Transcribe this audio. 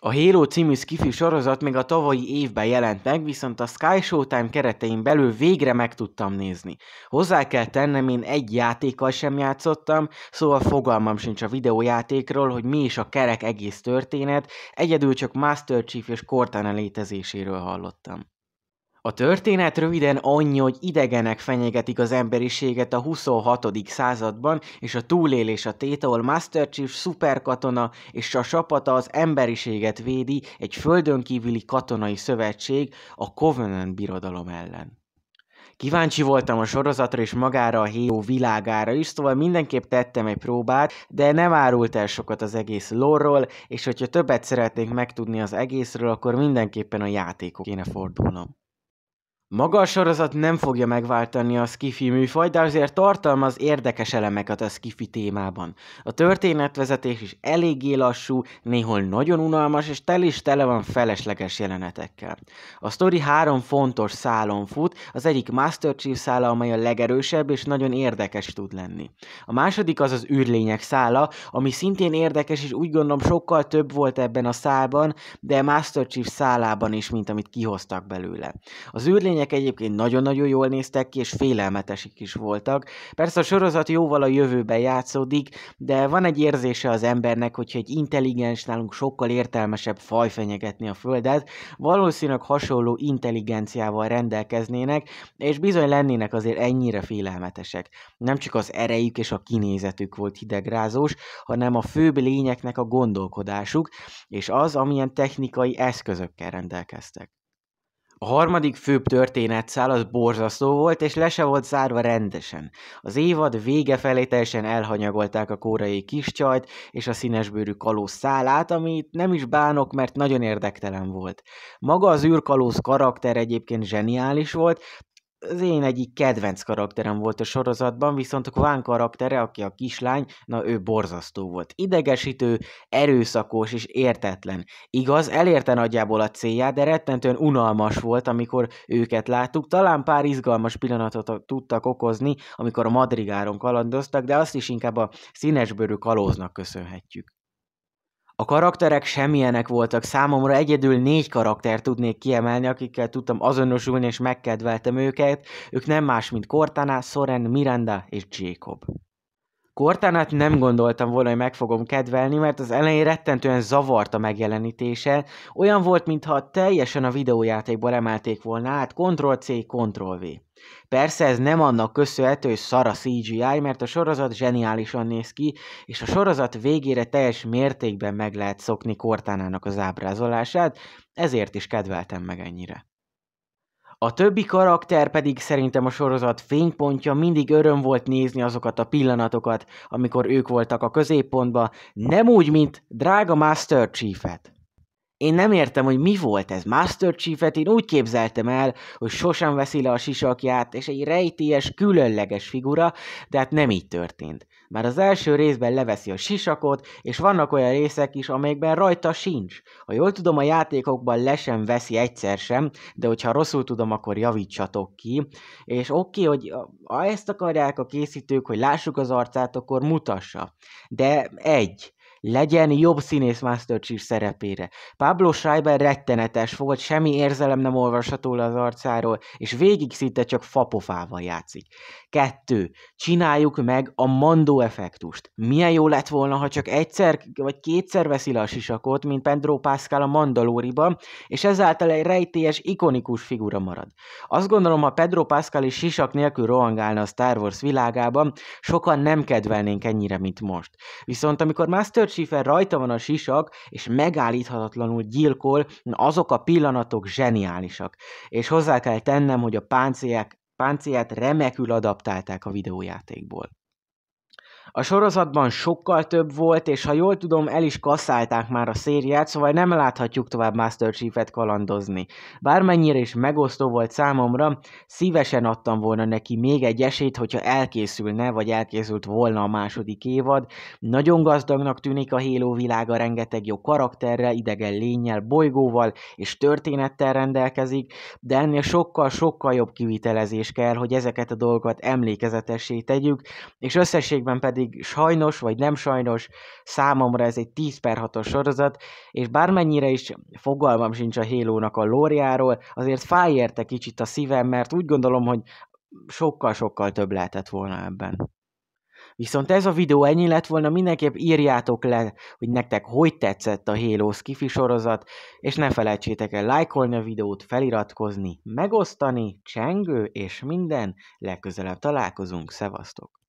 A Halo című skifi sorozat még a tavalyi évben jelent meg, viszont a Sky Showtime keretein belül végre meg tudtam nézni. Hozzá kell tennem, én egy játékkal sem játszottam, szóval fogalmam sincs a videójátékról, hogy mi is a kerek egész történet, egyedül csak Master Chief és Cortana létezéséről hallottam. A történet röviden annyi, hogy idegenek fenyegetik az emberiséget a 26. században, és a túlélés a tét, ahol Master Chief szuperkatona és a csapata az emberiséget védi egy földönkívüli katonai szövetség a Covenant birodalom ellen. Kíváncsi voltam a sorozatra és magára a Halo világára is, szóval mindenképp tettem egy próbát, de nem árult el sokat az egész lorról, és hogyha többet szeretnék megtudni az egészről, akkor mindenképpen a játékok kéne fordulnom. Maga a sorozat nem fogja megváltani a skifi műfajt, de azért tartalmaz érdekes elemeket a skifi témában. A történetvezetés is eléggé lassú, néhol nagyon unalmas, és tel is tele van felesleges jelenetekkel. A sztori három fontos szálon fut, az egyik Master Chief szála, amely a legerősebb és nagyon érdekes tud lenni. A második az az űrlények szála, ami szintén érdekes, és úgy gondolom sokkal több volt ebben a szálban, de Master Chief szálában is, mint amit kihoztak belőle. Az űrlények események egyébként nagyon-nagyon jól néztek ki, és félelmetesik is voltak. Persze a sorozat jóval a jövőben játszódik, de van egy érzése az embernek, hogyha egy intelligens, nálunk sokkal értelmesebb faj fenyegetni a Földet, valószínűleg hasonló intelligenciával rendelkeznének, és bizony lennének azért ennyire félelmetesek. Nem csak az erejük és a kinézetük volt hidegrázós, hanem a főbb lényeknek a gondolkodásuk, és az, amilyen technikai eszközökkel rendelkeztek. A harmadik főbb történetszál az borzasztó volt, és le se volt zárva rendesen. Az évad vége felé teljesen elhanyagolták a kórai kiscsajt és a színesbőrű kalóz szálát, amit nem is bánok, mert nagyon érdektelen volt. Maga az űrkalóz karakter egyébként zseniális volt, az én egyik kedvenc karakterem volt a sorozatban, viszont a Kván karaktere, aki a kislány, na ő borzasztó volt. Idegesítő, erőszakos és értetlen. Igaz, elérte nagyjából a célját, de rettentően unalmas volt, amikor őket láttuk. Talán pár izgalmas pillanatot tudtak okozni, amikor a madrigáron kalandoztak, de azt is inkább a színesbőrű kalóznak köszönhetjük. A karakterek semmilyenek voltak számomra, egyedül négy karakter tudnék kiemelni, akikkel tudtam azonosulni és megkedveltem őket. Ők nem más, mint Cortana, Soren, Miranda és Jacob. Kortánát nem gondoltam volna, hogy meg fogom kedvelni, mert az elején rettentően zavart a megjelenítése. Olyan volt, mintha teljesen a videójátékból emelték volna át, Ctrl-C, Ctrl-V. Persze ez nem annak köszönhető, hogy szar a CGI, mert a sorozat zseniálisan néz ki, és a sorozat végére teljes mértékben meg lehet szokni Kortánának az ábrázolását, ezért is kedveltem meg ennyire. A többi karakter pedig szerintem a sorozat fénypontja, mindig öröm volt nézni azokat a pillanatokat, amikor ők voltak a középpontba, nem úgy, mint drága Master Chief-et. Én nem értem, hogy mi volt ez. Master Chief-et én úgy képzeltem el, hogy sosem veszi le a sisakját, és egy rejtélyes, különleges figura, de hát nem így történt. Már az első részben leveszi a sisakot, és vannak olyan részek is, amelyekben rajta sincs. Ha jól tudom, a játékokban le sem veszi egyszer sem, de hogyha rosszul tudom, akkor javítsatok ki. És oké, okay, hogy ha ezt akarják a készítők, hogy lássuk az arcát, akkor mutassa. De egy, legyen jobb színész Master Chief szerepére. Pablo Schreiber rettenetes volt, semmi érzelem nem olvasható le az arcáról, és végig szinte csak fapofával játszik. Kettő. Csináljuk meg a mandó effektust. Milyen jó lett volna, ha csak egyszer vagy kétszer veszi le a sisakot, mint Pedro Pascal a Mandalóriban, és ezáltal egy rejtélyes, ikonikus figura marad. Azt gondolom, ha Pedro Pascal is sisak nélkül rohangálna a Star Wars világában, sokan nem kedvelnénk ennyire, mint most. Viszont amikor Master Schiffer rajta van a sisak, és megállíthatatlanul gyilkol, azok a pillanatok zseniálisak. És hozzá kell tennem, hogy a páncélek, pánciát remekül adaptálták a videójátékból. A sorozatban sokkal több volt, és ha jól tudom, el is kasszálták már a szériát, szóval nem láthatjuk tovább Master Chief-et kalandozni. Bármennyire is megosztó volt számomra, szívesen adtam volna neki még egy esélyt, hogyha elkészülne, vagy elkészült volna a második évad. Nagyon gazdagnak tűnik a Halo világa, rengeteg jó karakterrel, idegen lényel, bolygóval és történettel rendelkezik, de ennél sokkal-sokkal jobb kivitelezés kell, hogy ezeket a dolgokat emlékezetessé tegyük, és összességben pedig pedig sajnos vagy nem sajnos számomra ez egy 10 per 6-os sorozat, és bármennyire is fogalmam sincs a Hélónak a lóriáról, azért fáj érte kicsit a szívem, mert úgy gondolom, hogy sokkal-sokkal több lehetett volna ebben. Viszont ez a videó ennyi lett volna, mindenképp írjátok le, hogy nektek hogy tetszett a Halo Skifi sorozat, és ne felejtsétek el lájkolni a videót, feliratkozni, megosztani, csengő és minden. Legközelebb találkozunk, szevasztok!